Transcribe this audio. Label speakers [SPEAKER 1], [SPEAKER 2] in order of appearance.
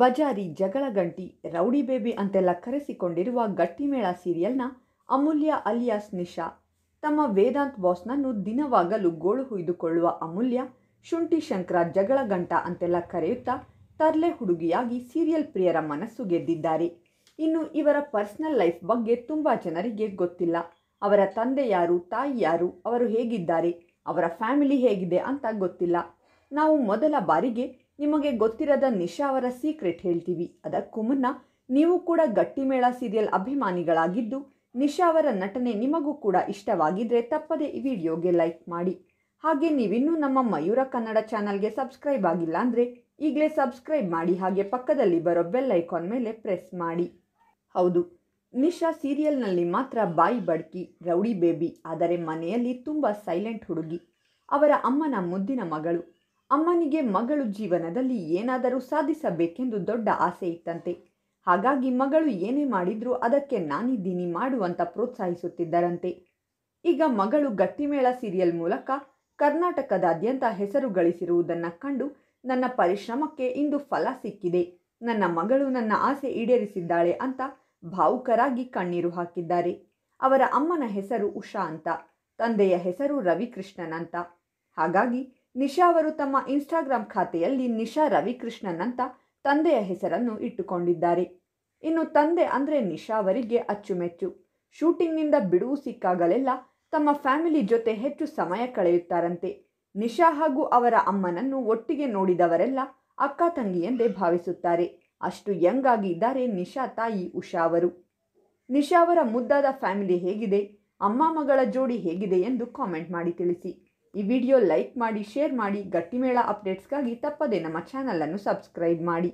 [SPEAKER 1] ಬಜಾರಿ ಜಗಳ ಗಂಟಿ rowdy baby ಅಂತೆಲ್ಲ ಕರೆಸಿಕೊಂಡಿರುವ ಗಟ್ಟಿಮೇಳ ಸೀರಿಯಲ್ನ ಅಮೂಲ್ಯ ಅಲಿಯಾಸ್ ನಿಶಾ ತಮ್ಮ ವೇದಾಂತ್ ಬಾಸ್ನನ್ನು ದಿನವಾಗಲು ಗೋಳು ಹುಯ್ದುಕೊಳ್ಳುವ ಅಮೂಲ್ಯ ಶುಂಠಿ ಶಂಕರ ಜಗಳ ಗಂಟ ಅಂತೆಲ್ಲ ಕರೆಯುತ್ತಾ ತರ್ಲೆ ಹುಡುಗಿಯಾಗಿ ಸೀರಿಯಲ್ ಪ್ರಿಯರ ಮನಸ್ಸು ಗೆದ್ದಿದ್ದಾರೆ ಇನ್ನು ಇವರ ಪರ್ಸನಲ್ ಲೈಫ್ ಬಗ್ಗೆ ತುಂಬ ಜನರಿಗೆ ಗೊತ್ತಿಲ್ಲ ಅವರ ತಂದೆ ಯಾರು ತಾಯಿ ಯಾರು ಅವರು ಹೇಗಿದ್ದಾರೆ ಅವರ ಫ್ಯಾಮಿಲಿ ಹೇಗಿದೆ ಅಂತ ಗೊತ್ತಿಲ್ಲ ನಾವು ಮೊದಲ ಬಾರಿಗೆ ನಿಮಗೆ ಗೊತ್ತಿರದ ನಿಶಾ ಅವರ ಸೀಕ್ರೆಟ್ ಹೇಳ್ತೀವಿ ಅದಕ್ಕೂ ಮುನ್ನ ನೀವು ಕೂಡ ಗಟ್ಟಿಮೇಳ ಸೀರಿಯಲ್ ಅಭಿಮಾನಿಗಳಾಗಿದ್ದು ನಿಶಾ ಅವರ ನಟನೆ ನಿಮಗೂ ಕೂಡ ಇಷ್ಟವಾಗಿದ್ರೆ ತಪ್ಪದೇ ಈ ವಿಡಿಯೋಗೆ ಲೈಕ್ ಮಾಡಿ ಹಾಗೆ ನೀವಿನ್ನೂ ನಮ್ಮ ಮಯೂರ ಕನ್ನಡ ಚಾನಲ್ಗೆ ಸಬ್ಸ್ಕ್ರೈಬ್ ಆಗಿಲ್ಲ ಅಂದರೆ ಈಗಲೇ ಸಬ್ಸ್ಕ್ರೈಬ್ ಮಾಡಿ ಹಾಗೆ ಪಕ್ಕದಲ್ಲಿ ಬರೋ ಬೆಲ್ ಐಕಾನ್ ಮೇಲೆ ಪ್ರೆಸ್ ಮಾಡಿ ಹೌದು ನಿಶಾ ಸೀರಿಯಲ್ನಲ್ಲಿ ಮಾತ್ರ ಬಾಯಿ ಬಡ್ಕಿ ರೌಡಿ ಬೇಬಿ ಆದರೆ ಮನೆಯಲ್ಲಿ ತುಂಬ ಸೈಲೆಂಟ್ ಹುಡುಗಿ ಅವರ ಅಮ್ಮನ ಮುದ್ದಿನ ಮಗಳು ಅಮ್ಮನಿಗೆ ಮಗಳು ಜೀವನದಲ್ಲಿ ಏನಾದರೂ ಸಾಧಿಸಬೇಕೆಂದು ದೊಡ್ಡ ಆಸೆ ಇತ್ತಂತೆ ಹಾಗಾಗಿ ಮಗಳು ಏನೇ ಮಾಡಿದ್ರೂ ಅದಕ್ಕೆ ನಾನಿದ್ದೀನಿ ಮಾಡುವಂತ ಪ್ರೋತ್ಸಾಹಿಸುತ್ತಿದ್ದರಂತೆ ಈಗ ಮಗಳು ಗಟ್ಟಿಮೇಳ ಸೀರಿಯಲ್ ಮೂಲಕ ಕರ್ನಾಟಕದಾದ್ಯಂತ ಹೆಸರು ಗಳಿಸಿರುವುದನ್ನು ಕಂಡು ನನ್ನ ಪರಿಶ್ರಮಕ್ಕೆ ಇಂದು ಫಲ ಸಿಕ್ಕಿದೆ ನನ್ನ ಮಗಳು ನನ್ನ ಆಸೆ ಈಡೇರಿಸಿದ್ದಾಳೆ ಅಂತ ಭಾವುಕರಾಗಿ ಕಣ್ಣೀರು ಹಾಕಿದ್ದಾರೆ ಅವರ ಅಮ್ಮನ ಹೆಸರು ಉಷಾ ಅಂತ ತಂದೆಯ ಹೆಸರು ರವಿಕೃಷ್ಣನ್ ಅಂತ ಹಾಗಾಗಿ ನಿಶಾ ಅವರು ತಮ್ಮ ಇನ್ಸ್ಟಾಗ್ರಾಮ್ ಖಾತೆಯಲ್ಲಿ ನಿಶಾ ರವಿಕೃಷ್ಣನ್ ಅಂತ ತಂದೆಯ ಹೆಸರನ್ನು ಇಟ್ಟುಕೊಂಡಿದ್ದಾರೆ ಇನ್ನು ತಂದೆ ಅಂದರೆ ನಿಶಾ ಅವರಿಗೆ ಅಚ್ಚುಮೆಚ್ಚು ಶೂಟಿಂಗ್ನಿಂದ ಬಿಡುವು ಸಿಕ್ಕಾಗಲೆಲ್ಲ ತಮ್ಮ ಫ್ಯಾಮಿಲಿ ಜೊತೆ ಹೆಚ್ಚು ಸಮಯ ಕಳೆಯುತ್ತಾರಂತೆ ನಿಶಾ ಹಾಗೂ ಅವರ ಅಮ್ಮನನ್ನು ಒಟ್ಟಿಗೆ ನೋಡಿದವರೆಲ್ಲ ಅಕ್ಕ ತಂಗಿ ಎಂದೇ ಭಾವಿಸುತ್ತಾರೆ ಅಷ್ಟು ಯಂಗ್ ಆಗಿದ್ದಾರೆ ನಿಶಾ ತಾಯಿ ಉಷಾ ಅವರು ನಿಶಾ ಅವರ ಮುದ್ದಾದ ಫ್ಯಾಮಿಲಿ ಹೇಗಿದೆ ಅಮ್ಮ ಮಗಳ ಜೋಡಿ ಹೇಗಿದೆ ಎಂದು ಕಾಮೆಂಟ್ ಮಾಡಿ ತಿಳಿಸಿ ಈ ವಿಡಿಯೋ ಲೈಕ್ ಮಾಡಿ ಶೇರ್ ಮಾಡಿ ಗಟ್ಟಿಮೇಳ ಅಪ್ಡೇಟ್ಸ್ಗಾಗಿ ತಪ್ಪದೇ ನಮ್ಮ ಚಾನಲನ್ನು ಸಬ್ಸ್ಕ್ರೈಬ್ ಮಾಡಿ